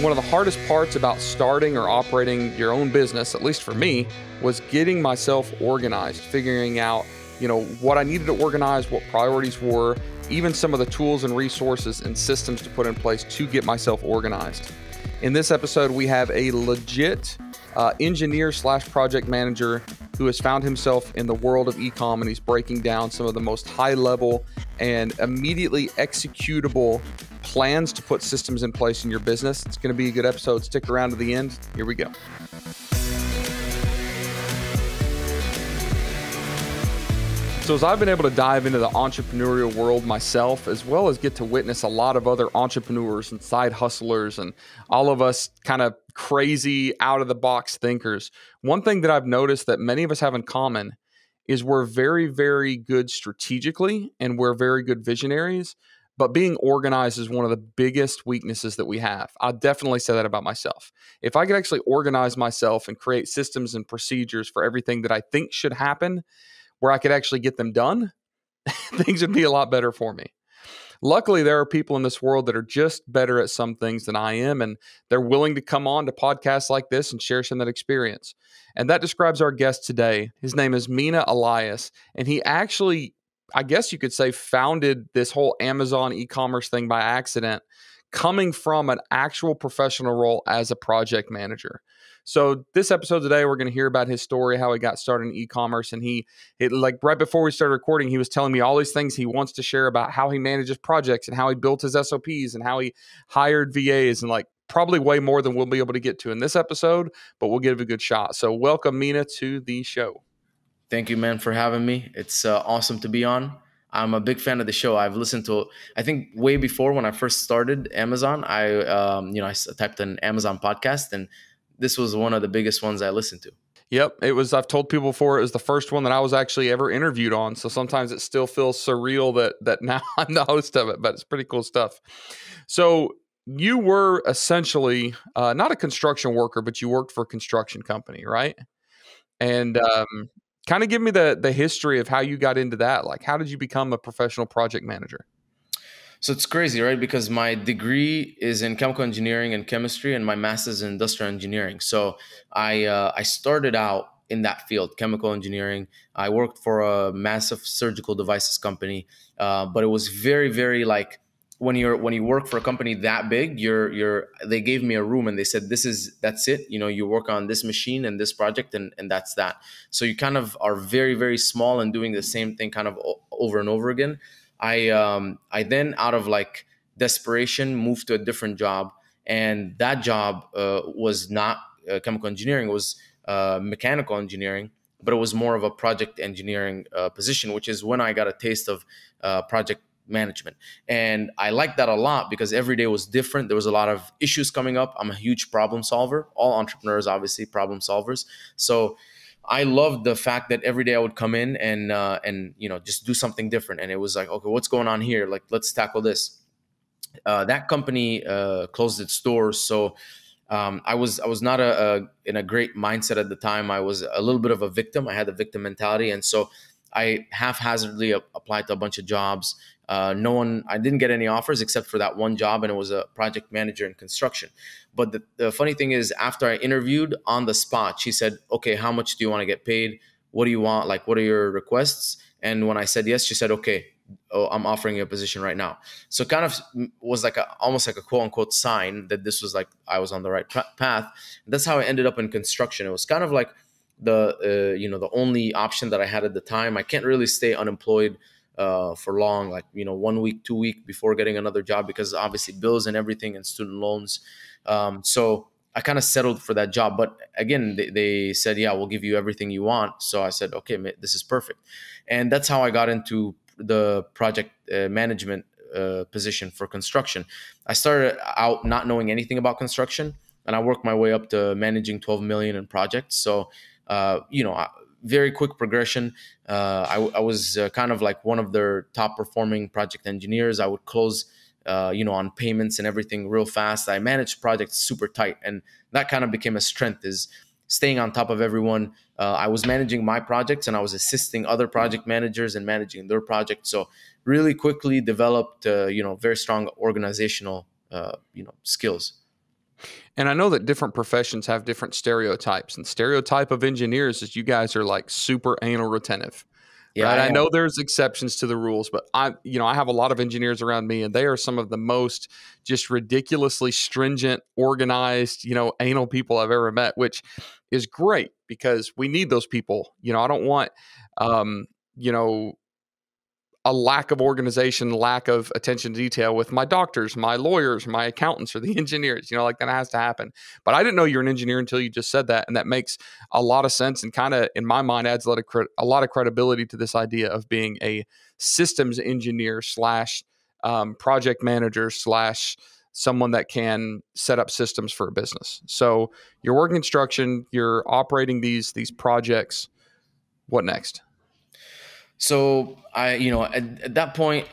One of the hardest parts about starting or operating your own business, at least for me, was getting myself organized, figuring out, you know, what I needed to organize, what priorities were, even some of the tools and resources and systems to put in place to get myself organized. In this episode, we have a legit uh, engineer slash project manager who has found himself in the world of ecom and he's breaking down some of the most high level and immediately executable plans to put systems in place in your business. It's going to be a good episode. Stick around to the end. Here we go. So, as I've been able to dive into the entrepreneurial world myself, as well as get to witness a lot of other entrepreneurs and side hustlers and all of us kind of crazy, out of the box thinkers, one thing that I've noticed that many of us have in common is we're very, very good strategically and we're very good visionaries, but being organized is one of the biggest weaknesses that we have. I definitely say that about myself. If I could actually organize myself and create systems and procedures for everything that I think should happen, where I could actually get them done, things would be a lot better for me. Luckily, there are people in this world that are just better at some things than I am, and they're willing to come on to podcasts like this and share some of that experience. And that describes our guest today. His name is Mina Elias, and he actually I guess you could say, founded this whole Amazon e commerce thing by accident, coming from an actual professional role as a project manager. So this episode today, we're going to hear about his story, how he got started in e-commerce, and he, it, like right before we started recording, he was telling me all these things he wants to share about how he manages projects and how he built his SOPs and how he hired VAs and like probably way more than we'll be able to get to in this episode, but we'll give it a good shot. So welcome Mina to the show. Thank you, man, for having me. It's uh, awesome to be on. I'm a big fan of the show. I've listened to, I think, way before when I first started Amazon. I, um, you know, I typed an Amazon podcast, and this was one of the biggest ones I listened to. Yep, it was. I've told people before it was the first one that I was actually ever interviewed on. So sometimes it still feels surreal that that now I'm the host of it, but it's pretty cool stuff. So you were essentially uh, not a construction worker, but you worked for a construction company, right? And um, kind of give me the the history of how you got into that. Like, how did you become a professional project manager? So it's crazy, right? Because my degree is in chemical engineering and chemistry, and my master's in industrial engineering. So I uh, I started out in that field, chemical engineering. I worked for a massive surgical devices company, uh, but it was very, very like when you're when you work for a company that big you're you're they gave me a room and they said this is that's it you know you work on this machine and this project and and that's that so you kind of are very very small and doing the same thing kind of over and over again i um i then out of like desperation moved to a different job and that job uh, was not uh, chemical engineering it was uh, mechanical engineering but it was more of a project engineering uh, position which is when i got a taste of uh, project management. And I liked that a lot because every day was different. There was a lot of issues coming up. I'm a huge problem solver. All entrepreneurs, obviously, problem solvers. So I loved the fact that every day I would come in and uh, and you know just do something different. And it was like, okay, what's going on here? Like, let's tackle this. Uh, that company uh, closed its doors, so um, I was I was not a, a, in a great mindset at the time. I was a little bit of a victim. I had a victim mentality, and so I haphazardly applied to a bunch of jobs. Uh, no one, I didn't get any offers except for that one job, and it was a project manager in construction. But the, the funny thing is, after I interviewed on the spot, she said, Okay, how much do you want to get paid? What do you want? Like, what are your requests? And when I said yes, she said, Okay, oh, I'm offering you a position right now. So kind of was like a, almost like a quote unquote sign that this was like I was on the right path. That's how I ended up in construction. It was kind of like the uh, you know the only option that I had at the time. I can't really stay unemployed uh, for long, like you know, one week, two week before getting another job because obviously bills and everything and student loans. Um, so I kind of settled for that job. But again, they, they, said, "Yeah, we'll give you everything you want." So I said, "Okay, this is perfect," and that's how I got into the project uh, management uh, position for construction. I started out not knowing anything about construction, and I worked my way up to managing 12 million in projects. So, uh, you know, very quick progression. Uh, I, I, was uh, kind of like one of their top performing project engineers. I would close, uh, you know, on payments and everything real fast. I managed projects super tight, and that kind of became a strength is staying on top of everyone. Uh, I was managing my projects and I was assisting other project managers and managing their projects. So really quickly developed, uh, you know, very strong organizational, uh, you know, skills. And I know that different professions have different stereotypes, and stereotype of engineers is you guys are like super anal retentive. Yeah, right? I, I, know there's exceptions to the rules, but I, you know, I have a lot of engineers around me, and they are some of the most just ridiculously stringent, organized, you know, anal people I've ever met, which is great because we need those people. You know, I don't want, um, you know, a lack of organization, lack of attention to detail with my doctors, my lawyers, my accountants, or the engineers. You know, like that has to happen. But I didn't know you're an engineer until you just said that, and that makes a lot of sense and kind of, in my mind, adds a lot of cre- a lot of credibility to this idea of being a systems engineer slash um, project manager slash someone that can set up systems for a business. So you're working construction, you're operating these these projects. What next? so I, you know, at, at that point,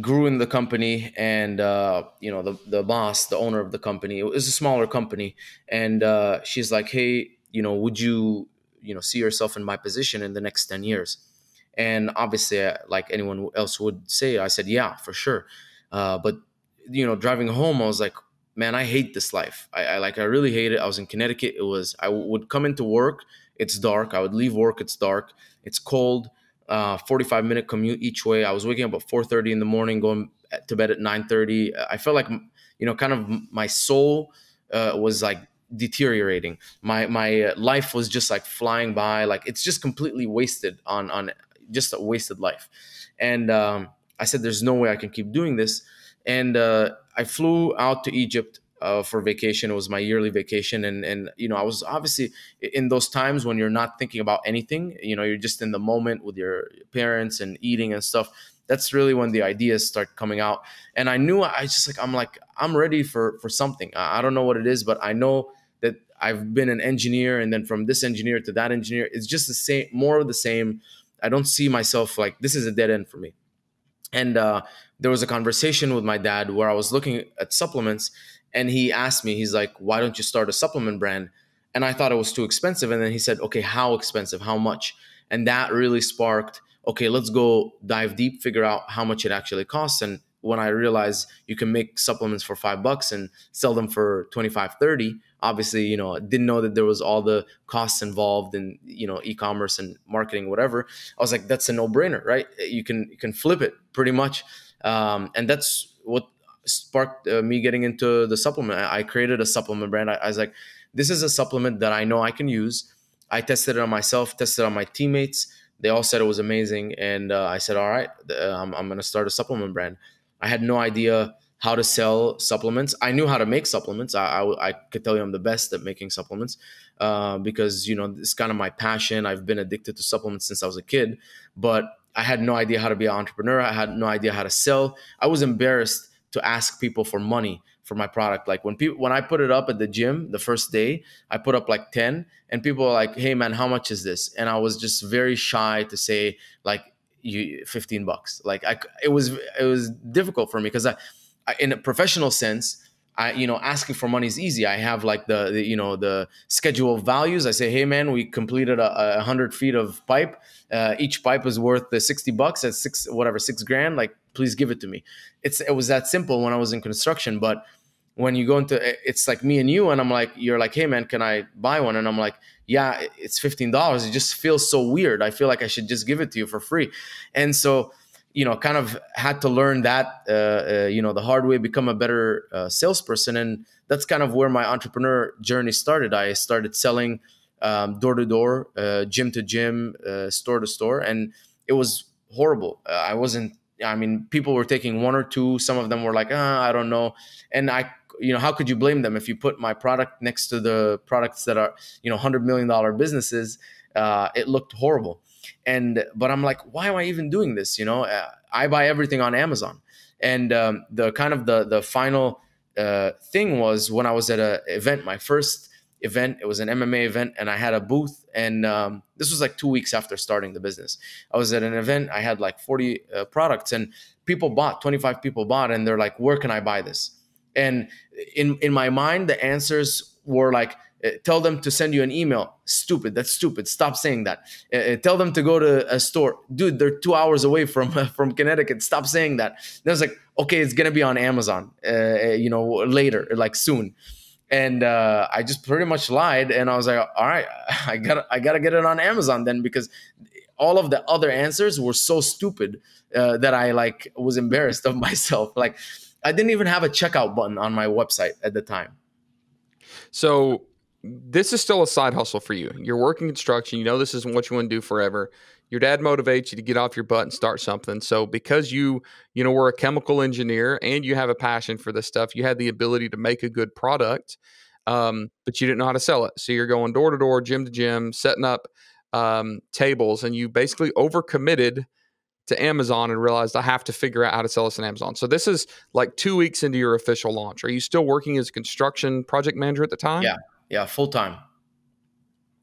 grew in the company, and uh, you know, the the boss, the owner of the company, it was a smaller company, and uh, she's like, hey, you know, would you, you know, see yourself in my position in the next ten years? And obviously, uh, like anyone else would say, I said, yeah, for sure. Uh, but you know, driving home, I was like, man, I hate this life. I, I like, I really hate it. I was in Connecticut. It was, I would come into work, it's dark. I would leave work, it's dark, it's cold uh, 45 minute commute each way. I was waking up at 4:30 in the morning, going to bed at 9:30. I felt like you know, kind of my soul uh, was like deteriorating. My my uh, life was just like flying by. Like it's just completely wasted on on just a wasted life. And um, I said, there's no way I can keep doing this. And uh, I flew out to Egypt uh, for vacation. It was my yearly vacation, and and you know I was obviously in those times when you're not thinking about anything. You know, you're just in the moment with your parents and eating and stuff. That's really when the ideas start coming out. And I knew I just like I'm like I'm ready for for something. I, I don't know what it is, but I know that I've been an engineer, and then from this engineer to that engineer, it's just the same, more of the same. I don't see myself like this is a dead end for me. And uh, there was a conversation with my dad where I was looking at supplements and he asked me, he's like, why don't you start a supplement brand? And I thought it was too expensive. And then he said, okay, how expensive? How much? And that really sparked, okay, let's go dive deep, figure out how much it actually costs. And when I realized you can make supplements for five bucks and sell them for 25, 30, obviously, you know, didn't know that there was all the costs involved in, you know, e-commerce and marketing, whatever. I was like, that's a no brainer, right? You can, you can flip it pretty much. Um, and that's what sparked uh, me getting into the supplement. I created a supplement brand. I, I, was like, this is a supplement that I know I can use. I tested it on myself, tested it on my teammates. They all said it was amazing. And uh, I said, all right, uh, I'm, I'm going to start a supplement brand. I had no idea how to sell supplements. I knew how to make supplements. I, I, I could tell you I'm the best at making supplements uh, because, you know, it's kind of my passion. I've been addicted to supplements since I was a kid, but I had no idea how to be an entrepreneur. I had no idea how to sell. I was embarrassed to ask people for money for my product. Like when people when I put it up at the gym the first day, I put up like 10 and people were like, "Hey man, how much is this?" And I was just very shy to say like you 15 bucks. Like I it was it was difficult for me because I, I in a professional sense, I, you know, asking for money is easy. I have like the, the, you know, the schedule of values. I say, hey man, we completed a, a hundred feet of pipe. Uh, each pipe is worth the sixty bucks at six, whatever, six grand. Like, please give it to me. It's it was that simple when I was in construction. But when you go into, it's like me and you, and I'm like, you're like, hey man, can I buy one? And I'm like, yeah, it's fifteen dollars. It just feels so weird. I feel like I should just give it to you for free. And so you know, kind of had to learn that, uh, uh, you know, the hard way, become a better uh, salesperson. And that's kind of where my entrepreneur journey started. I started selling um, door to door, uh, gym to gym, uh, store to store. And it was horrible. Uh, I wasn't, I mean, people were taking one or two. Some of them were like, ah, I don't know. And I, you know, how could you blame them if you put my product next to the products that are, you know, $100 million businesses? it looked horrible and but i'm like why am i even doing this you know uh, i buy everything on amazon and um, the kind of the the final uh, thing was when i was at an event my first event it was an mma event and i had a booth and um, this was like two weeks after starting the business i was at an event i had like 40 uh, products and people bought 25 people bought and they're like where can i buy this and in in my mind the answers were like uh, tell them to send you an email. Stupid. That's stupid. Stop saying that. Uh, uh tell them to go to a store. Dude, they're two hours away from uh, from Connecticut. Stop saying that. And I was like, okay, it's gonna be on Amazon. Uh, uh you know, later, like soon. And I just pretty much lied, and I was like, all right, I gotta I gotta get it on Amazon then because all of the other answers were so stupid that I like was embarrassed of myself. Like. I didn't even have a checkout button on my website at the time. So this is still a side hustle for you. You're working construction. You know this isn't what you want to do forever. Your dad motivates you to get off your butt and start something. So because you, you know, were a chemical engineer and you have a passion for this stuff, you had the ability to make a good product, um, but you didn't know how to sell it. So you're going door to door, gym to gym, setting up um, tables, and you basically overcommitted to Amazon and realized I have to figure out how to sell this on Amazon. So this is like two weeks into your official launch. Are you still working as a construction project manager at the time? Yeah yeah, full time.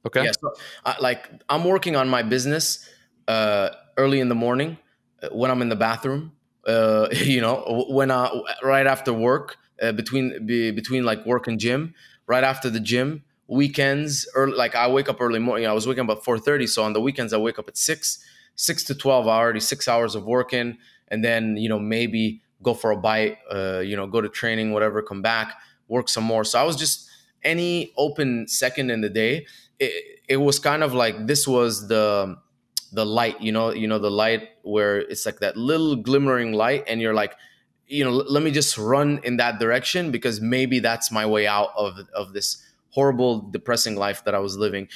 Okay. Yeah, so I, like I'm working on my business uh, early in the morning uh, when I'm in the bathroom. Uh, you know, when I right after work, uh, between be, between like work and gym, right after the gym, weekends, early, like I wake up early morning. I was waking up at four thirty, so on the weekends I wake up at six, six to twelve. already six hours of working, and then you know maybe go for a bite, uh, you know, go to training, whatever, come back, work some more. So I was just any open second in the day, it, it was kind of like this was the the light, you know, you know the light where it's like that little glimmering light, and you're like, you know, let me just run in that direction because maybe that's my way out of of this horrible, depressing life that I was living.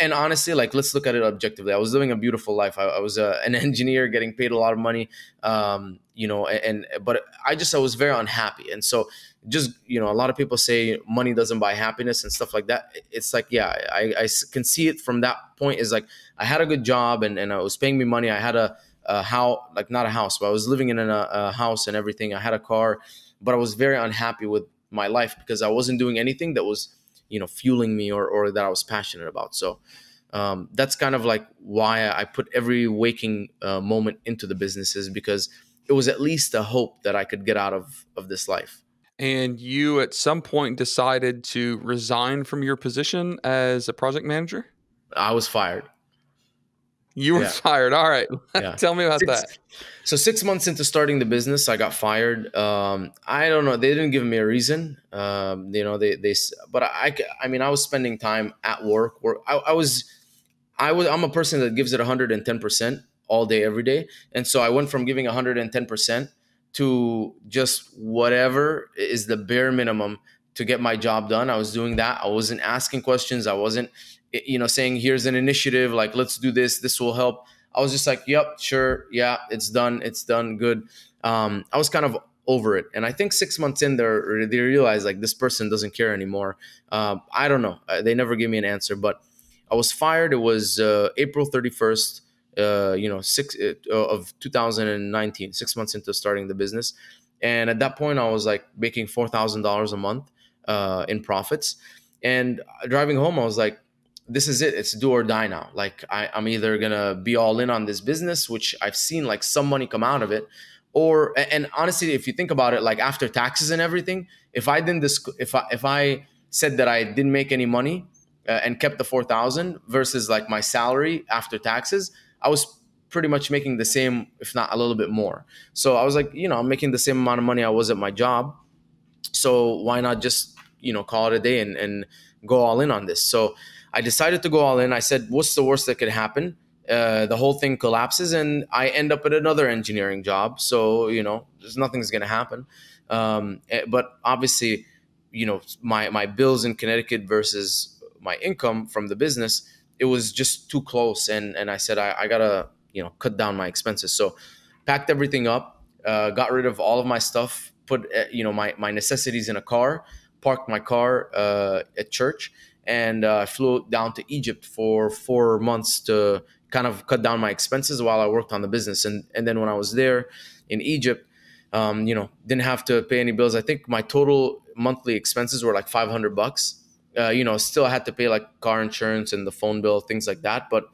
And honestly, like let's look at it objectively. I was living a beautiful life. I, I was a, uh, an engineer, getting paid a lot of money, um, you know, and, and but I just I was very unhappy, and so just you know a lot of people say money doesn't buy happiness and stuff like that it's like yeah i, I can see it from that point is like i had a good job and, and it was paying me money i had a, a house like not a house but i was living in a, a house and everything i had a car but i was very unhappy with my life because i wasn't doing anything that was you know fueling me or, or that i was passionate about so um, that's kind of like why i put every waking uh, moment into the businesses because it was at least a hope that i could get out of of this life and you at some point decided to resign from your position as a project manager? I was fired. You were yeah. fired. All right. Yeah. Tell me about six, that. So six months into starting the business, I got fired. Um, I don't know. They didn't give me a reason. Um, you know, they, they, but I, I mean, I was spending time at work where I, I was, I was, I'm a person that gives it 110% all day, every day. And so I went from giving 110% to just whatever is the bare minimum to get my job done. I was doing that. I wasn't asking questions. I wasn't, you know, saying, here's an initiative, like, let's do this. This will help. I was just like, yep, sure. Yeah, it's done. It's done. Good. Um, I was kind of over it. And I think six months in they realized like this person doesn't care anymore. Uh, I don't know. Uh, they never gave me an answer, but I was fired. It was uh, April 31st, uh, you know, six uh, of 2019, six months into starting the business. And at that point, I was like making four thousand dollars a month uh, in profits. And driving home, I was like, "This is it. It's do or die now. Like I, I'm either gonna be all in on this business, which I've seen like some money come out of it, or and honestly, if you think about it, like after taxes and everything, if I didn't this, if I if I said that I didn't make any money uh, and kept the four thousand versus like my salary after taxes." I was pretty much making the same, if not a little bit more. So I was like, you know, I'm making the same amount of money I was at my job. So why not just, you know, call it a day and, and go all in on this? So I decided to go all in. I said, what's the worst that could happen? Uh, the whole thing collapses and I end up at another engineering job. So, you know, there's nothing's going to happen. Um, eh, but obviously, you know, my, my bills in Connecticut versus my income from the business – it was just too close, and and I said I, I gotta you know cut down my expenses. So packed everything up, uh, got rid of all of my stuff, put uh, you know my my necessities in a car, parked my car uh, at church, and uh, I flew down to Egypt for four months to kind of cut down my expenses while I worked on the business. And and then when I was there in Egypt, um, you know, didn't have to pay any bills. I think my total monthly expenses were like 500 bucks uh, you know, still I had to pay like car insurance and the phone bill, things like that. But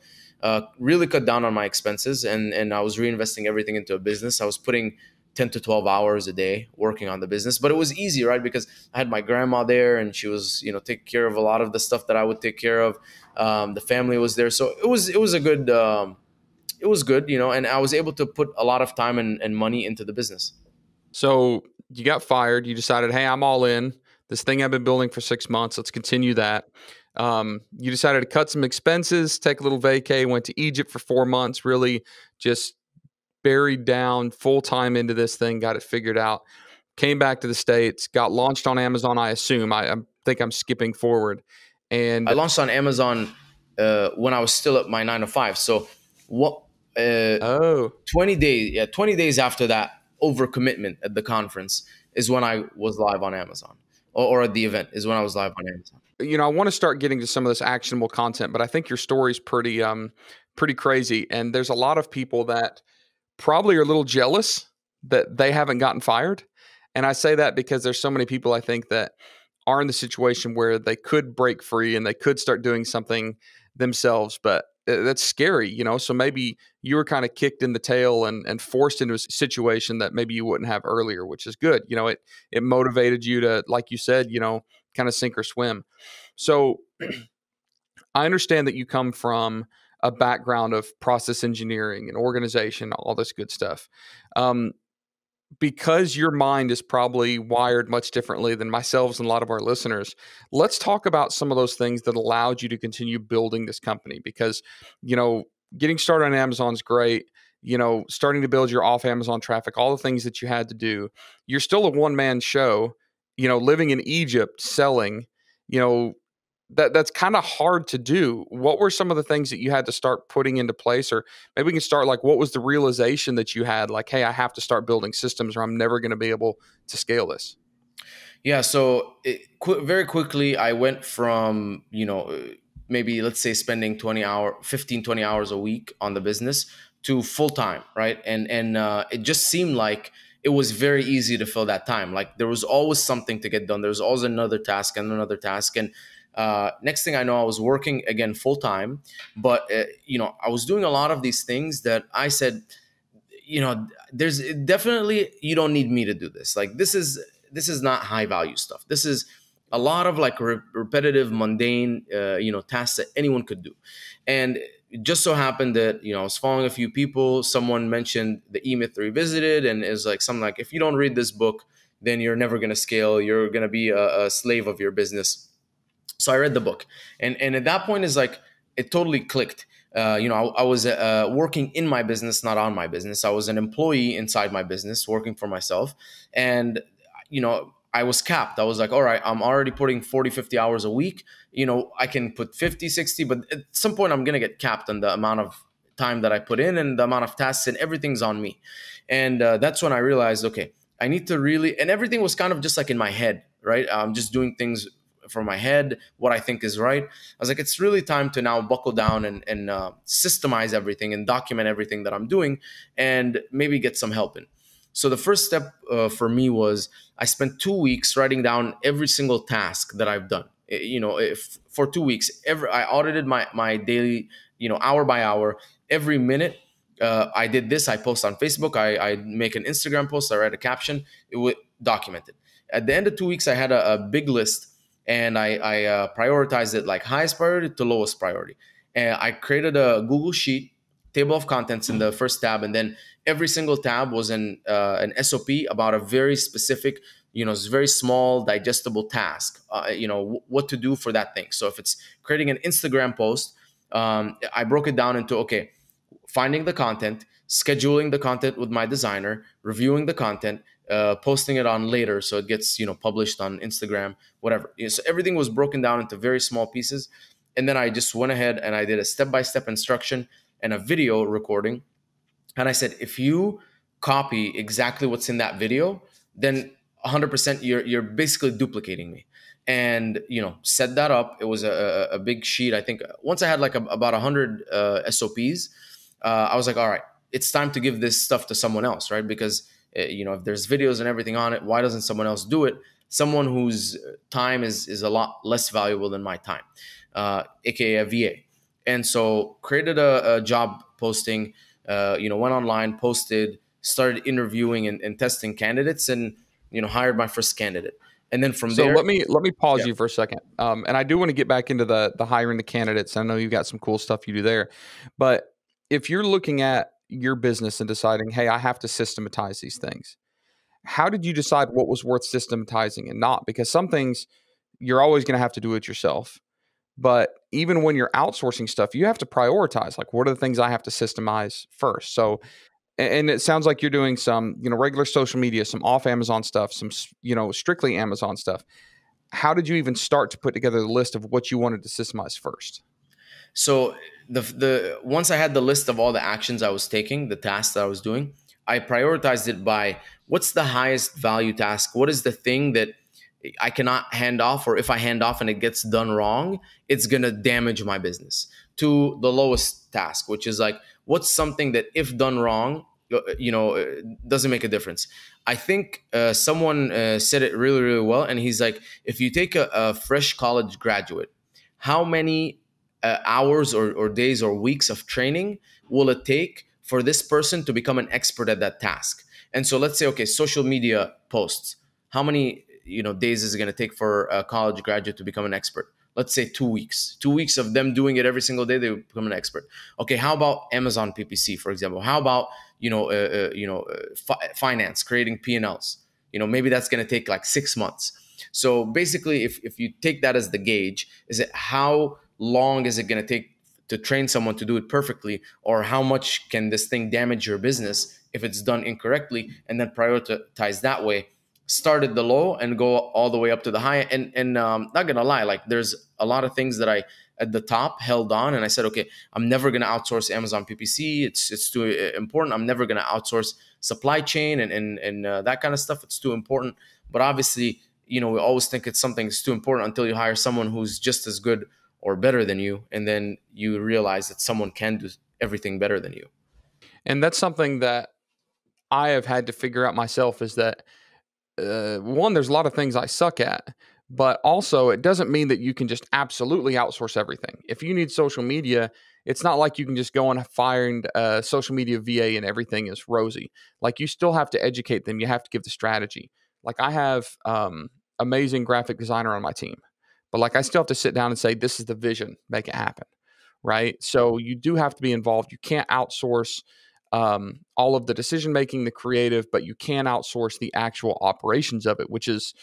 uh, really cut down on my expenses, and and I was reinvesting everything into a business. I was putting 10 to 12 hours a day working on the business but it was easy right because i had my grandma there and she was you know take care of a lot of the stuff that i would take care of um, the family was there so it was it was a good um, it was good you know and i was able to put a lot of time and, and money into the business so you got fired you decided hey i'm all in this thing I've been building for six months. Let's continue that. Um, you decided to cut some expenses, take a little vacay, went to Egypt for four months, really just buried down full time into this thing, got it figured out, came back to the States, got launched on Amazon, I assume. I, I think I'm skipping forward. And I launched on Amazon uh, when I was still at my nine to five. So what? Uh, oh. 20 days, yeah, 20 days after that overcommitment at the conference is when I was live on Amazon or, or at the event is when I was live on Amazon. You know, I want to start getting to some of this actionable content, but I think your story's pretty um pretty crazy, and there's a lot of people that probably are a little jealous that they haven't gotten fired. And I say that because there's so many people I think that are in the situation where they could break free and they could start doing something themselves, but uh, that's scary, you know. So maybe you were kind of kicked in the tail and and forced into a situation that maybe you wouldn't have earlier, which is good. You know, it it motivated you to, like you said, you know, kind of sink or swim. So I understand that you come from a background of process engineering and organization, all this good stuff. Um, because your mind is probably wired much differently than myself and a lot of our listeners let's talk about some of those things that allowed you to continue building this company because you know getting started on amazon's great you know starting to build your off amazon traffic all the things that you had to do you're still a one man show you know living in egypt selling you know that that's kind of hard to do. What were some of the things that you had to start putting into place, or maybe we can start like what was the realization that you had, like, hey, I have to start building systems, or I'm never going to be able to scale this. Yeah, so it, qu- very quickly, I went from you know uh, maybe let's say spending 20 hour 15 20 hours a week on the business to full time right and and uh, it just seemed like it was very easy to fill that time like there was always something to get done there was always another task and another task and uh, next thing I know, I was working again full time, but uh, you know, I was doing a lot of these things that I said, you know, there's definitely you don't need me to do this. Like this is this is not high value stuff. This is a lot of like re- repetitive, mundane, uh, you know, tasks that anyone could do, and it just so happened that you know I was following a few people. Someone mentioned the E Myth Revisited, and is like something like if you don't read this book, then you're never gonna scale. You're gonna be a, a slave of your business so I read the book, and and at that point is like it totally clicked. Uh, you know, I, I was uh, working in my business, not on my business. I was an employee inside my business, working for myself, and you know I was capped. I was like, all right, I'm already putting 40, 50 hours a week. You know, I can put 50, 60, but at some point I'm going to get capped on the amount of time that I put in and the amount of tasks and everything's on me. And uh, that's when I realized, okay, I need to really, and everything was kind of just like in my head, right? I'm just doing things from my head what I think is right. I was like, it's really time to now buckle down and, and uh, systemize everything and document everything that I'm doing and maybe get some help in. So the first step uh, for me was I spent two weeks writing down every single task that I've done. Eh, you know, if, eh, for two weeks, every I audited my my daily, you know, hour by hour, every minute. Uh, I did this. I post on Facebook. I, I make an Instagram post. I write a caption. It was documented. At the end of two weeks, I had a, a big list and I, I uh, prioritized it like highest priority to lowest priority. And I created a Google Sheet table of contents in the first tab, and then every single tab was an uh, an SOP about a very specific, you know, very small digestible task. Uh, you know, w- what to do for that thing. So if it's creating an Instagram post, um, I broke it down into okay, finding the content, scheduling the content with my designer, reviewing the content, uh, posting it on later so it gets you know published on instagram whatever so everything was broken down into very small pieces and then i just went ahead and i did a step-by-step instruction and a video recording and i said if you copy exactly what's in that video then 100% you're, you're basically duplicating me and you know set that up it was a, a big sheet i think once i had like a, about 100 uh, sops uh, i was like all right it's time to give this stuff to someone else right because Eh, you know if there's videos and everything on it why doesn't someone else do it someone whose uh, time is is a lot less valuable than my time uh, aka a va and so created a, a job posting uh, you know went online posted started interviewing and, and, testing candidates and you know hired my first candidate and then from so there, let me let me pause yeah. you for a second um, and i do want to get back into the the hiring the candidates i know you've got some cool stuff you do there but if you're looking at your business and deciding, hey, I have to systematize these things. How did you decide what was worth systematizing and not? Because some things you're always going to have to do it yourself. But even when you're outsourcing stuff, you have to prioritize like, what are the things I have to systemize first? So, and it sounds like you're doing some, you know, regular social media, some off Amazon stuff, some, you know, strictly Amazon stuff. How did you even start to put together the list of what you wanted to systemize first? So the the once I had the list of all the actions I was taking, the tasks that I was doing, I prioritized it by what's the highest value task? What is the thing that I cannot hand off, or if I hand off and it gets done wrong, it's gonna damage my business. To the lowest task, which is like, what's something that if done wrong, uh, you know, uh, doesn't make a difference. I think uh, someone uh, said it really, really well, and he's like, if you take a, a fresh college graduate, how many uh, hours or, or days or weeks of training will it take for this person to become an expert at that task? And so let's say, okay, social media posts. How many you know days is it going to take for a college graduate to become an expert? Let's say two weeks. Two weeks of them doing it every single day, they become an expert. Okay, how about Amazon PPC, for example? How about you know uh, uh, you know uh, fi- finance, creating P and Ls? You know maybe that's going to take like six months. So basically, if if you take that as the gauge, is it how long is it going to take to train someone to do it perfectly or how much can this thing damage your business if it's done incorrectly and then prioritize that way start at the low and go all the way up to the high and and um, not gonna lie like there's a lot of things that i at the top held on and i said okay i'm never gonna outsource amazon ppc it's it's too uh, important i'm never gonna outsource supply chain and and, and uh, that kind of stuff it's too important but obviously you know we always think it's something that's too important until you hire someone who's just as good or better than you and then you realize that someone can do everything better than you and that's something that i have had to figure out myself is that uh, one there's a lot of things i suck at but also it doesn't mean that you can just absolutely outsource everything if you need social media it's not like you can just go and find a uh, social media va and everything is rosy like you still have to educate them you have to give the strategy like i have um, amazing graphic designer on my team but like I still have to sit down and say, this is the vision, make it happen. Right. So you do have to be involved. You can't outsource um, all of the decision making, the creative, but you can outsource the actual operations of it, which is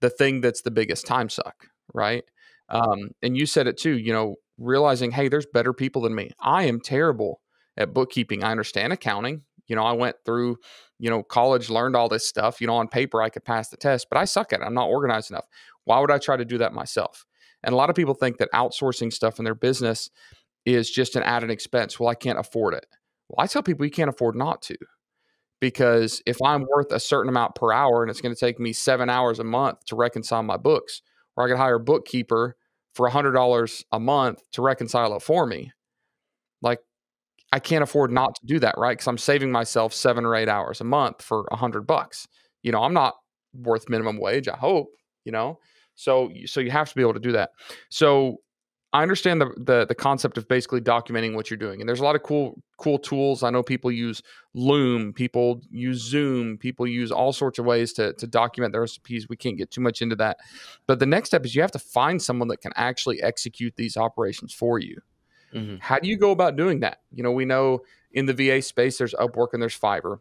the thing that's the biggest time suck. Right. Um, and you said it too, you know, realizing, hey, there's better people than me. I am terrible at bookkeeping. I understand accounting. You know, I went through, you know, college, learned all this stuff. You know, on paper, I could pass the test, but I suck at it. I'm not organized enough. Why would I try to do that myself? And a lot of people think that outsourcing stuff in their business is just an added expense. Well, I can't afford it. Well, I tell people you can't afford not to because if I'm worth a certain amount per hour and it's going to take me seven hours a month to reconcile my books, or I could hire a bookkeeper for $100 a month to reconcile it for me, like I can't afford not to do that, right? Because I'm saving myself seven or eight hours a month for a hundred bucks. You know, I'm not worth minimum wage, I hope, you know so so you have to be able to do that so I understand the, the, the concept of basically documenting what you're doing, and there's a lot of cool cool tools. I know people use Loom, people use Zoom, people use all sorts of ways to to document their recipes. We can't get too much into that, but the next step is you have to find someone that can actually execute these operations for you. Mm-hmm. How do you go about doing that? You know, we know in the VA space there's Upwork and there's Fiverr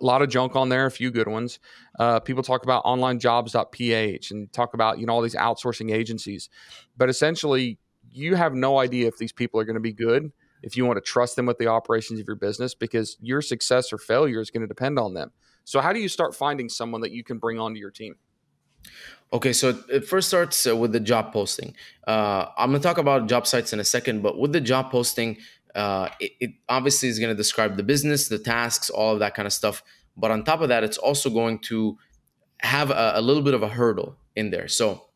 a lot of junk on there, a few good ones. Uh, people talk about onlinejobs.ph and talk about you know all these outsourcing agencies, but essentially you have no idea if these people are going to be good if you want to trust them with the operations of your business because your success or failure is going to depend on them. So how do you start finding someone that you can bring onto your team? Okay, so it first starts uh, with the job posting. Uh, I'm gonna talk about job sites in a second, but with the job posting, uh, it, it obviously is going to describe the business, the tasks, all of that kind of stuff. But on top of that, it's also going to have a, a little bit of a hurdle in there. So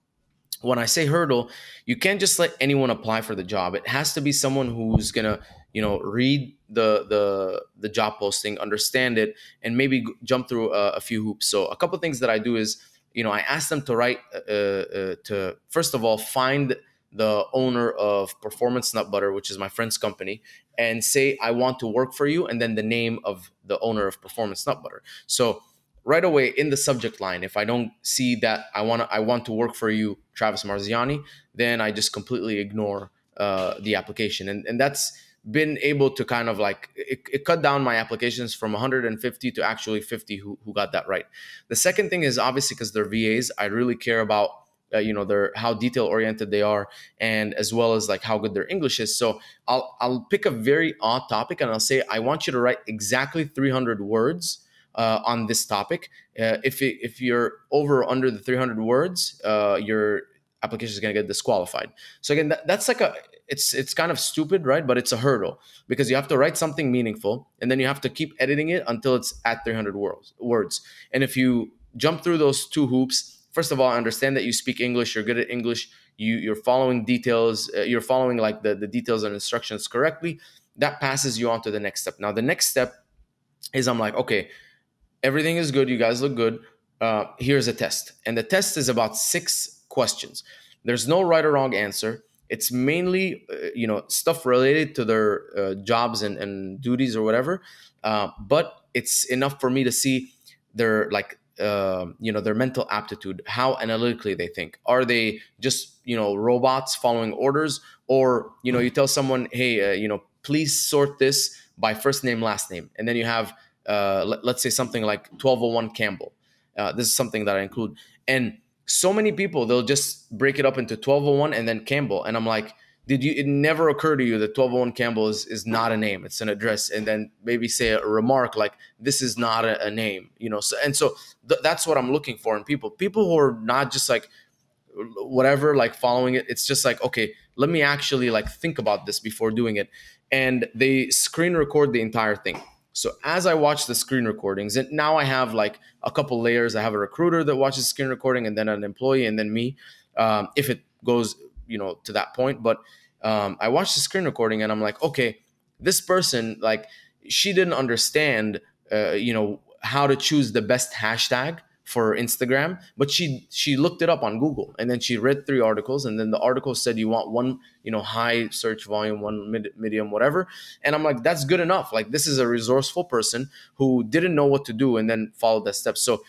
when I say hurdle, you can't just let anyone apply for the job. It has to be someone who's gonna, you know, read the the the job posting, understand it, and maybe jump through a, a few hoops. So a couple things that I do is, you know, I ask them to write uh, uh, uh to first of all find the owner of Performance Nut Butter, which is my friend's company, and say, I want to work for you, and then the name of the owner of Performance Nut Butter. So right away in the subject line, if I don't see that I want to, I want to work for you, Travis Marziani, then I just completely ignore uh, the application. And, and that's been able to kind of like, it, it cut down my applications from 150 to actually 50 who, who got that right. The second thing is obviously because they're VAs, I really care about uh, you know their how detail oriented they are and as well as like how good their english is so i'll i'll pick a very odd topic and i'll say i want you to write exactly 300 words uh, on this topic uh, if it, if you're over or under the 300 words uh, your application is going to get disqualified so again that, that's like a it's it's kind of stupid right but it's a hurdle because you have to write something meaningful and then you have to keep editing it until it's at 300 words words and if you jump through those two hoops first of all, I understand that you speak English, you're good at English, you, you're following details, uh, you're following like the, the details and instructions correctly. That passes you on to the next step. Now, the next step is I'm like, okay, everything is good, you guys look good. Uh, here's a test. And the test is about six questions. There's no right or wrong answer. It's mainly, uh, you know, stuff related to their uh, jobs and, and duties or whatever. Uh, but it's enough for me to see their like um, you know their mental aptitude how analytically they think are they just you know robots following orders or you know you tell someone hey uh, you know please sort this by first name last name and then you have uh, let, us say something like 1201 campbell uh, this is something that i include and so many people they'll just break it up into 1201 and then campbell and i'm like did you it never occur to you that 1201 Campbell is, is not a name it's an address and then maybe say a remark like this is not a, a name you know so and so th- that's what I'm looking for in people people who are not just like whatever like following it it's just like okay let me actually like think about this before doing it and they screen record the entire thing so as I watch the screen recordings, and now I have like a couple layers. I have a recruiter that watches screen recording, and then an employee, and then me. Um, if it goes you know to that point but um, i watched the screen recording and i'm like okay this person like she didn't understand uh, you know how to choose the best hashtag for Instagram, but she she looked it up on Google and then she read three articles and then the article said you want one you know high search volume, one mid, medium, whatever, and I'm like that's good enough. Like this is a resourceful person who didn't know what to do and then followed that step. So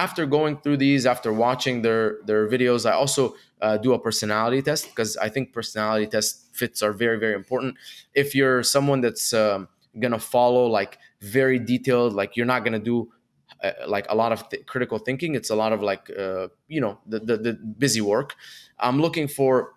after going through these, after watching their their videos, I also uh, do a personality test because I think personality test fits are very very important. If you're someone that's um, gonna follow like very detailed, like you're not gonna do uh, like a lot of th- critical thinking. It's a lot of like uh, you know the, the, the busy work. I'm looking for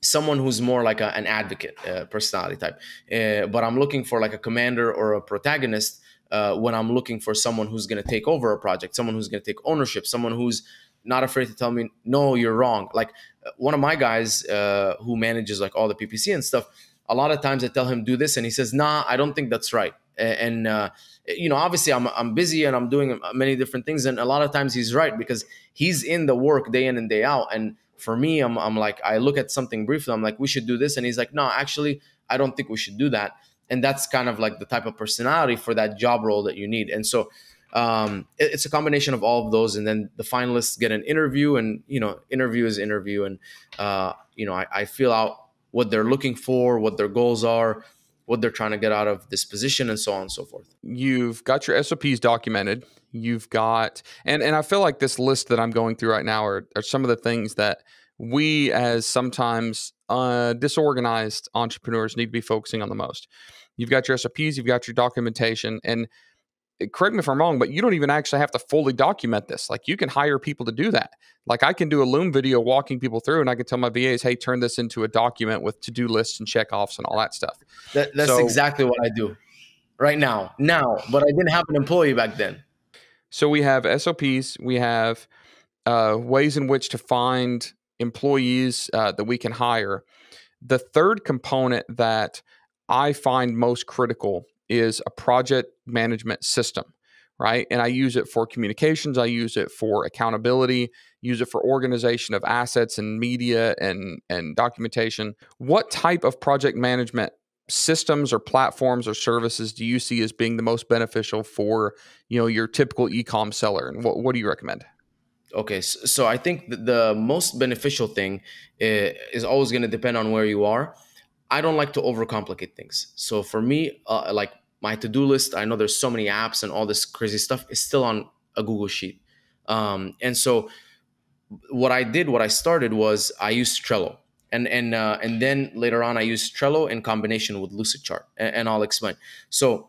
someone who's more like a, an advocate uh, personality type, uh, but I'm looking for like a commander or a protagonist uh, when I'm looking for someone who's going to take over a project, someone who's going to take ownership, someone who's not afraid to tell me, no, you're wrong. Like uh, one of my guys uh, who manages like all the PPC and stuff, a lot of times I tell him do this, and he says, nah, I don't think that's right. And uh, you know, obviously, I'm I'm busy and I'm doing uh, many different things, and a lot of times he's right because he's in the work day in and day out. And for me, I'm I'm like I look at something briefly, I'm like we should do this, and he's like, no, actually, I don't think we should do that and that's kind of like the type of personality for that job role that you need and so um, it, it's a combination of all of those and then the finalists get an interview and you know interview is interview and uh, you know I, I feel out what they're looking for what their goals are what they're trying to get out of this position and so on and so forth you've got your sops documented you've got and and i feel like this list that i'm going through right now are, are some of the things that we as sometimes uh, disorganized entrepreneurs need to be focusing on the most. You've got your SOPs, you've got your documentation, and eh, correct me if I'm wrong, but you don't even actually have to fully document this. Like you can hire people to do that. Like I can do a Loom video walking people through, and I can tell my VAs, "Hey, turn this into a document with to do lists and check offs and all that stuff." That, that's so, exactly what I do right now. Now, but I didn't have an employee back then. So we have SOPs. We have uh, ways in which to find employees uh, that we can hire. The third component that I find most critical is a project management system, right? And I use it for communications, I use it for accountability, use it for organization of assets and media and and documentation. What type of project management systems or platforms or services do you see as being the most beneficial for, you know, your typical e-com seller and what what do you recommend? Okay, so I think the most beneficial thing eh, is always going to depend on where you are. I don't like to overcomplicate things. So for me, uh, like my to-do list, I know there's so many apps and all this crazy stuff is still on a Google sheet. Um, and so what I did, what I started was I used Trello, and and uh, and then later on I used Trello in combination with Lucidchart, and, and I'll explain. So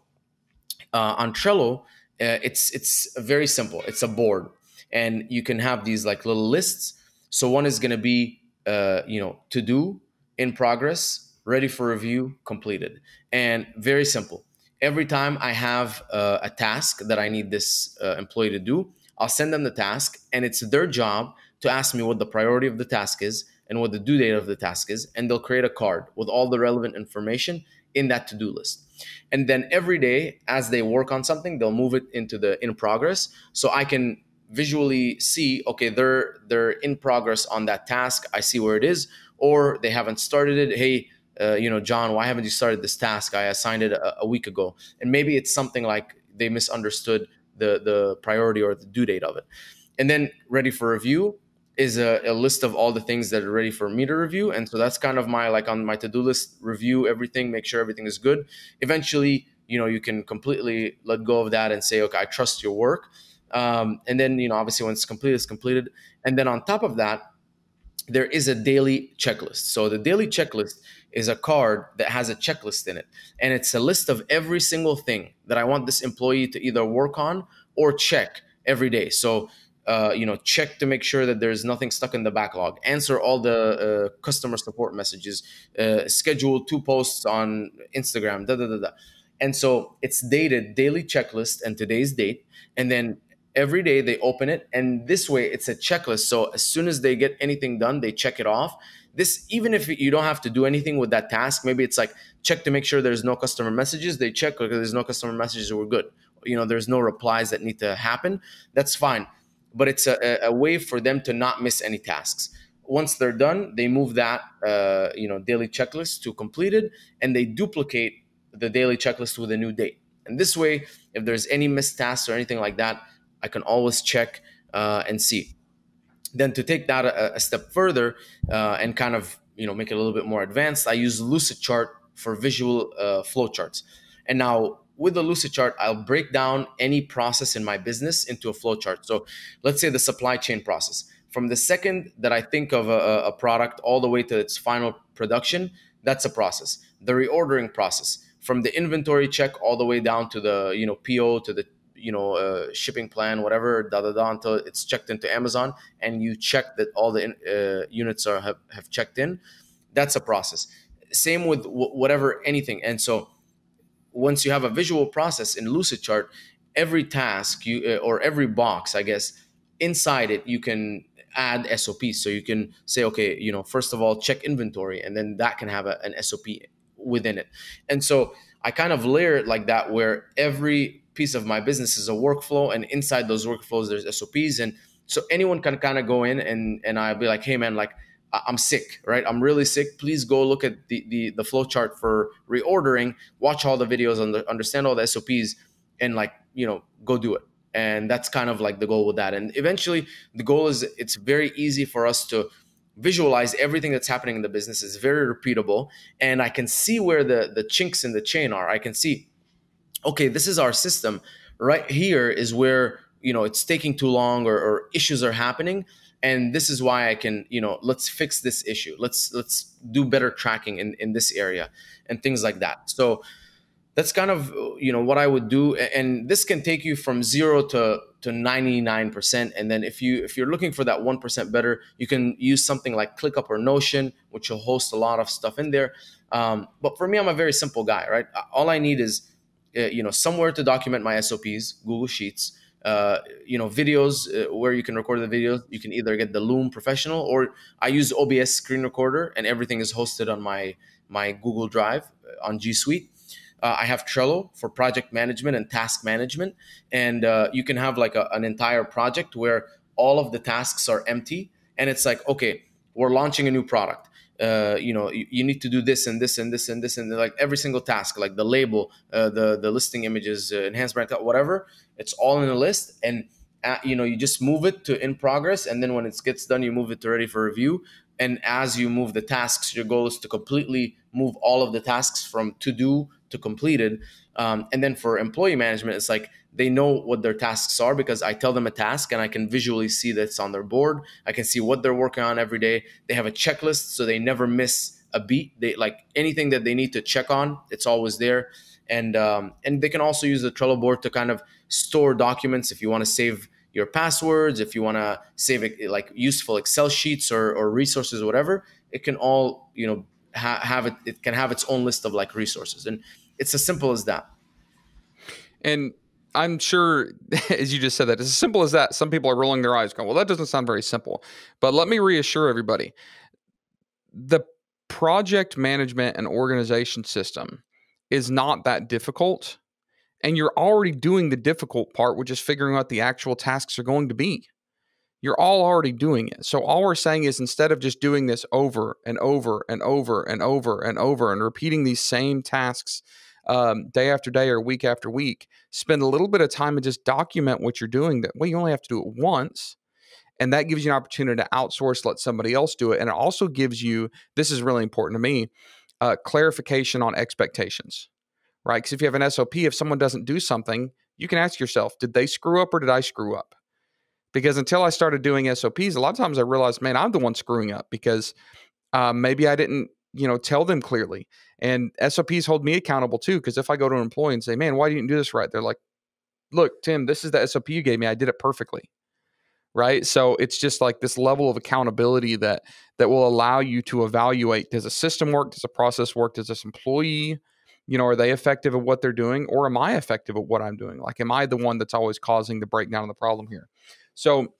uh, on Trello, uh, it's it's very simple. It's a board and you can have these like little lists so one is going to be uh, you know to do in progress ready for review completed and very simple every time i have uh, a task that i need this uh, employee to do i'll send them the task and it's their job to ask me what the priority of the task is and what the due date of the task is and they'll create a card with all the relevant information in that to-do list and then every day as they work on something they'll move it into the in progress so i can visually see okay they're they're in progress on that task i see where it is or they haven't started it hey uh, you know john why haven't you started this task i assigned it a, a, week ago and maybe it's something like they misunderstood the the priority or the due date of it and then ready for review is a, a list of all the things that are ready for me to review and so that's kind of my like on my to-do list review everything make sure everything is good eventually you know you can completely let go of that and say okay i trust your work um, and then, you know, obviously when it's completed, it's completed. And then on top of that, there is a daily checklist. So the daily checklist is a card that has a checklist in it. And it's a list of every single thing that I want this employee to either work on or check every day. So, uh, you know, check to make sure that there's nothing stuck in the backlog, answer all the uh, customer support messages, uh, schedule two posts on Instagram, da da da da. And so it's dated daily checklist and today's date. And then every day they open it and this way it's a checklist so as soon as they get anything done they check it off this even if you don't have to do anything with that task maybe it's like check to make sure there's no customer messages they check because there's no customer messages we're good you know there's no replies that need to happen that's fine but it's a, a way for them to not miss any tasks once they're done they move that uh, you know daily checklist to completed and they duplicate the daily checklist with a new date and this way if there's any missed tasks or anything like that I can always check uh, and see. Then to take that a, a step further uh, and kind of you know make it a little bit more advanced, I use Lucidchart for visual uh, flowcharts. And now with the Lucidchart, I'll break down any process in my business into a flowchart. So let's say the supply chain process. From the second that I think of a, a product all the way to its final production, that's a process. The reordering process, from the inventory check all the way down to the you know PO to the you know uh, shipping plan whatever da da da until it's checked into amazon and you check that all the uh, units are have, have checked in that's a process same with w- whatever anything and so once you have a visual process in lucidchart every task you uh, or every box i guess inside it you can add sops so you can say okay you know first of all check inventory and then that can have a, an sop within it and so i kind of layer it like that where every piece of my business is a workflow, and inside those workflows, there's SOPs, and so anyone can kind of go in and and I'll be like, hey man, like I'm sick, right? I'm really sick. Please go look at the the the flow chart for reordering. Watch all the videos and understand all the SOPs, and like you know, go do it. And that's kind of like the goal with that. And eventually, the goal is it's very easy for us to visualize everything that's happening in the business. It's very repeatable, and I can see where the the chinks in the chain are. I can see okay, this is our system. Right here is where you know it's taking too long or, or issues are happening and this is why i can you know let's fix this issue let's let's do better tracking in in this area and things like that so that's kind of you know what i would do and this can take you from zero to to 99% and then if you if you're looking for that 1% better you can use something like clickup or notion which will host a lot of stuff in there um, but for me i'm a very simple guy right all i need is uh, you know somewhere to document my SOPs, Google Sheets. Uh, you know videos uh, where you can record the videos. You can either get the Loom Professional or I use OBS Screen Recorder, and everything is hosted on my my Google Drive uh, on G Suite. Uh, I have Trello for project management and task management, and uh, you can have like a, an entire project where all of the tasks are empty, and it's like okay, we're launching a new product uh, you know you, you, need to do this and this and this and this and like every single task like the label uh, the the listing images uh, enhanced brand whatever it's all in a list and uh, you know you just move it to in progress and then when it gets done you move it to ready for review and as you move the tasks your goal is to completely move all of the tasks from to do to completed um, and then for employee management it's like they know what their tasks are because I tell them a task and I can visually see that's on their board. I can see what they're working on every day. They have a checklist so they never miss a beat. They like anything that they need to check on, it's always there. And um, and they can also use the Trello board to kind of store documents if you want to save your passwords, if you want to save it, eh, like useful Excel sheets or, or resources, or whatever. It can all you know ha- have it. It can have its own list of like resources, and it's as simple as that. And I'm sure, as you just said, that it's as simple as that. Some people are rolling their eyes, going, "Well, that doesn't sound very simple." But let me reassure everybody: the project management and organization system is not that difficult, and you're already doing the difficult part, which is figuring out the actual tasks are going to be. You're all already doing it. So all we're saying is instead of just doing this over and over and over and over and over and repeating these same tasks um, day after day or week after week. Spend a little bit of time and just document what you're doing. That well, you only have to do it once. And that gives you an opportunity to outsource, let somebody else do it. And it also gives you this is really important to me uh, clarification on expectations, right? Because if you have an SOP, if someone doesn't do something, you can ask yourself, did they screw up or did I screw up? Because until I started doing SOPs, a lot of times I realized, man, I'm the one screwing up because uh, maybe I didn't, you know, tell them clearly. And SOPs hold me accountable too, because if I go to an employee and say, man, why didn't you do this right? They're like, look, Tim, this is the SOP you gave me. I did it perfectly. Right. So it's just like this level of accountability that that will allow you to evaluate does a system work? Does a process work? Does this employee, you know, are they effective at what they're doing? Or am I effective at what I'm doing? Like, am I the one that's always causing the breakdown of the problem here? So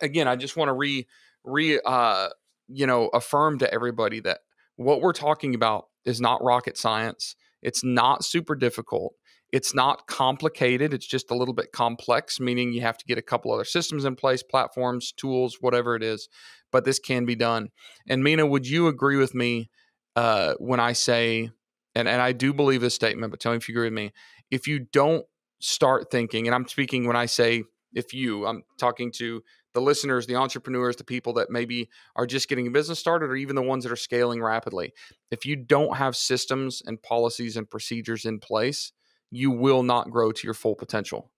again, I just want to re re uh you know affirm to everybody that what we're talking about is not rocket science. It's not super difficult. It's not complicated. It's just a little bit complex, meaning you have to get a couple other systems in place, platforms, tools, whatever it is. But this can be done. And Mina, would you agree with me uh, when I say, and, and I do believe this statement, but tell me if you agree with me. If you don't start thinking, and I'm speaking when I say if you, I'm talking to the listeners, the entrepreneurs, the people that maybe are just getting a business started, or even the ones that are scaling rapidly. If you don't have systems and policies and procedures in place, you will not grow to your full potential.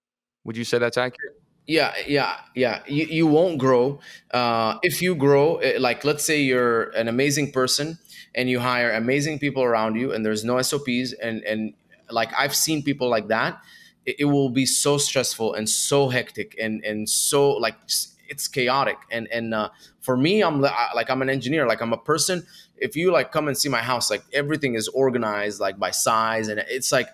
Would you say that's accurate? Yeah, yeah, yeah. You, you won't grow. Uh, if you grow, eh, like let's say you're an amazing person and you hire amazing people around you and there's no SOPs and, and like I've seen people like that, it, it will be so stressful and so hectic and, and so like it's chaotic and and uh, for me i'm like i'm an engineer like i'm a person if you like come and see my house like everything is organized like by size and it's like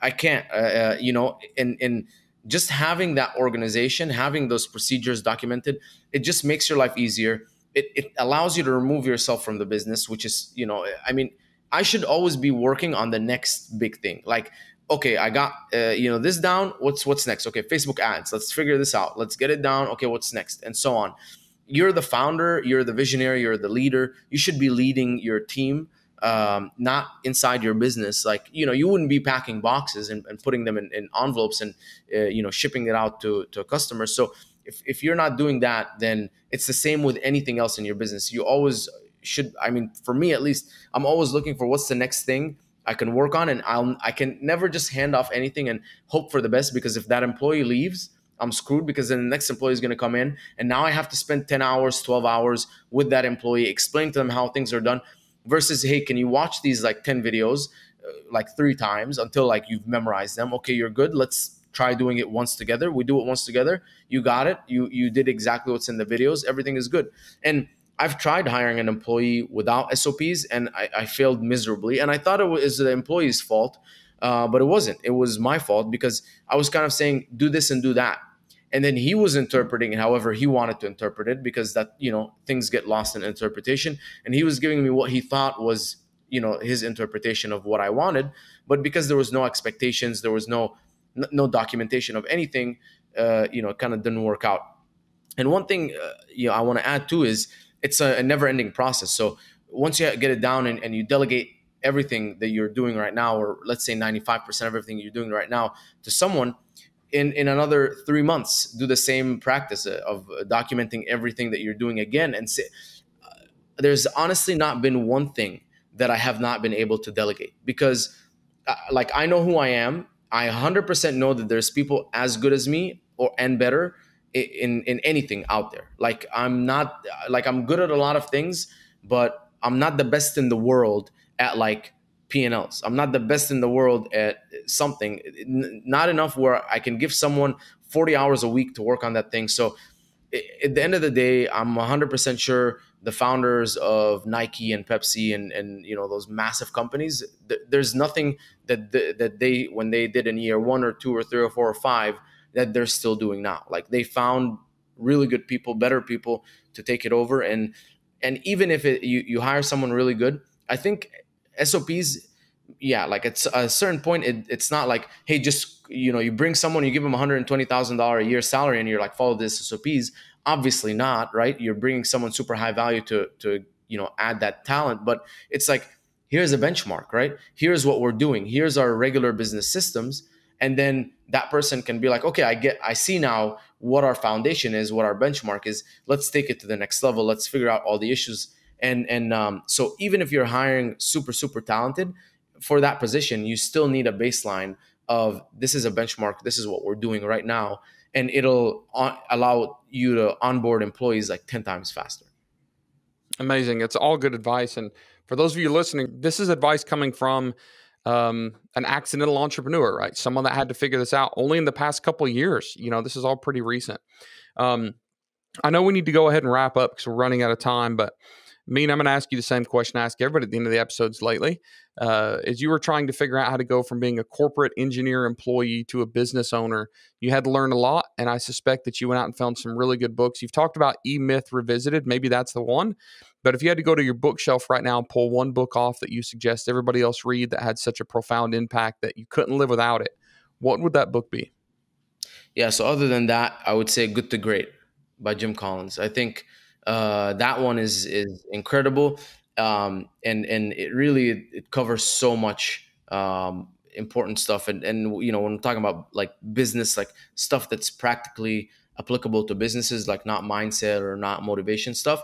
i can't uh, uh, you know and and just having that organization having those procedures documented it just makes your life easier it, it allows you to remove yourself from the business which is you know i mean i should always be working on the next big thing like okay i got uh, you know this down what's what's next okay facebook ads let's figure this out let's get it down okay what's next and so on you're the founder you're the visionary you're the leader you should be leading your team um, not inside your business like you know you wouldn't be packing boxes and, and putting them in, in envelopes and uh, you know shipping it out to to customers so if, if you're not doing that then it's the same with anything else in your business you always should i mean for me at least i'm always looking for what's the next thing I can work on, and I'll I can never just hand off anything and hope for the best because if that employee leaves, I'm screwed because then the next employee is going to come in, and now I have to spend 10 hours, 12 hours with that employee, explain to them how things are done. Versus, hey, can you watch these like 10 videos, uh, like three times until like you've memorized them? Okay, you're good. Let's try doing it once together. We do it once together. You got it. You you did exactly what's in the videos. Everything is good. And I've tried hiring an employee without SOPs and I, I failed miserably. And I thought it was the employee's fault, uh, but it wasn't. It was my fault because I was kind of saying, do this and do that. And then he was interpreting it however he wanted to interpret it because that, you know, things get lost in interpretation. And he was giving me what he thought was, you know, his interpretation of what I wanted. But because there was no expectations, there was no, no documentation of anything, uh, you know, kind of didn't work out. And one thing, uh, you know, I want to add too is, it's a, a never ending process. So once you get it down and, and you delegate everything that you're doing right now, or let's say 95% of everything you're doing right now to someone, in, in another three months, do the same practice of documenting everything that you're doing again. And say, uh, there's honestly not been one thing that I have not been able to delegate because, uh, like, I know who I am. I 100% know that there's people as good as me or and better in in anything out there. Like I'm not like I'm good at a lot of things, but I'm not the best in the world at like P&Ls. I'm not the best in the world at something. not enough where I can give someone 40 hours a week to work on that thing. So at the end of the day, I'm 100% sure the founders of Nike and Pepsi and and you know those massive companies, th- there's nothing that th- that they when they did in year 1 or 2 or 3 or 4 or 5 that they're still doing now. Like they found really good people, better people to take it over. And and even if it, you you hire someone really good, I think SOPs, yeah, like at a certain point, it, it's not like hey, just you know, you bring someone, you give them one hundred and twenty thousand dollar a year salary, and you're like follow this SOPs. Obviously not, right? You're bringing someone super high value to to you know add that talent, but it's like here's a benchmark, right? Here's what we're doing. Here's our regular business systems and then that person can be like okay i get i see now what our foundation is what our benchmark is let's take it to the next level let's figure out all the issues and and um, so even if you're hiring super super talented for that position you still need a baseline of this is a benchmark this is what we're doing right now and it'll on, uh, allow you to onboard employees like 10 times faster amazing it's all good advice and for those of you listening this is advice coming from um, an accidental entrepreneur, right? Someone that had to figure this out only in the past couple years. You know, this is all pretty recent. Um, I know we need to go ahead and wrap up because we're running out of time, but me and I'm going to ask you the same question I ask everybody at the end of the episodes lately. Uh, as you were trying to figure out how to go from being a corporate engineer employee to a business owner, you had to learn a lot. And I suspect that you went out and found some really good books. You've talked about E Myth Revisited. Maybe that's the one. But if you had to go to your bookshelf right now and pull one book off that you suggest everybody else read that had such a profound impact that you couldn't live without it, what would that book be? Yeah, so other than that, I would say Good to Great by Jim Collins. I think uh, that one is is incredible. Um, and and it really it covers so much um, important stuff and and you know when I'm talking about like business like stuff that's practically applicable to businesses like not mindset or not motivation stuff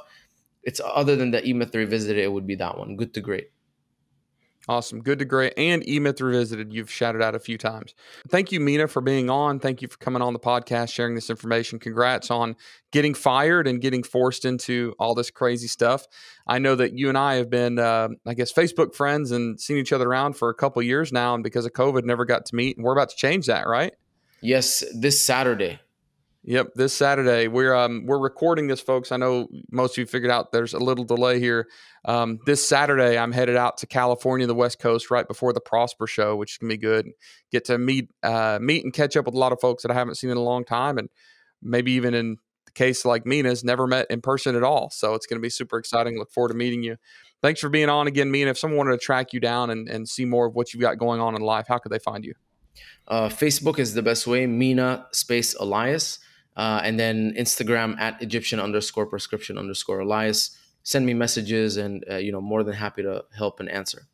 it's other than the E Myth Revisited, it would be that one. Good to great. Awesome. Good to great. And E Myth Revisited, you've shouted out a few times. Thank you, Mina, for being on. Thank you for coming on the podcast, sharing this information. Congrats on getting fired and getting forced into all this crazy stuff. I know that you and I have been, uh, I guess, Facebook friends and seen each other around for a couple years now. And because of COVID, never got to meet. And we're about to change that, right? Yes, this Saturday. Yep, this Saturday we're um, we're recording this, folks. I know most of you figured out there's a little delay here. Um, this Saturday, I'm headed out to California, the West Coast, right before the Prosper Show, which is going to be good. Get to meet uh, meet and catch up with a lot of folks that I haven't seen in a long time, and maybe even in the case like Mina's never met in person at all. So it's going to be super exciting. Look forward to meeting you. Thanks for being on again, Mina. If someone wanted to track you down and, and see more of what you've got going on in life, how could they find you? Uh, Facebook is the best way. Mina Space Elias uh, and then Instagram at Egyptian underscore prescription underscore Elias. Send me messages, and uh, you know, more than happy to help and answer.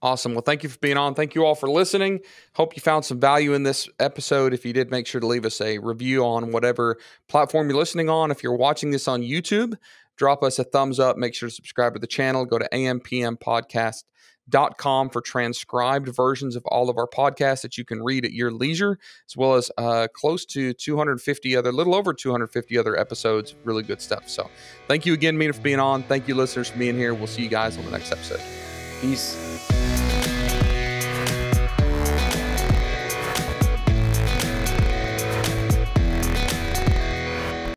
Awesome. Well, thank you for being on. Thank you all for listening. Hope you found some value in this episode. If you did, make sure to leave us a review on whatever platform you're listening on. If you're watching this on YouTube, drop us a thumbs up. Make sure to subscribe to the channel. Go to AMPM Podcast dot com for transcribed versions of all of our podcasts that you can read at your leisure, as well as uh, close to 250 other, little over 250 other episodes. Really good stuff. So thank you again, Mina, for being on. Thank you, listeners, for being here. We'll see you guys on the next episode. Peace.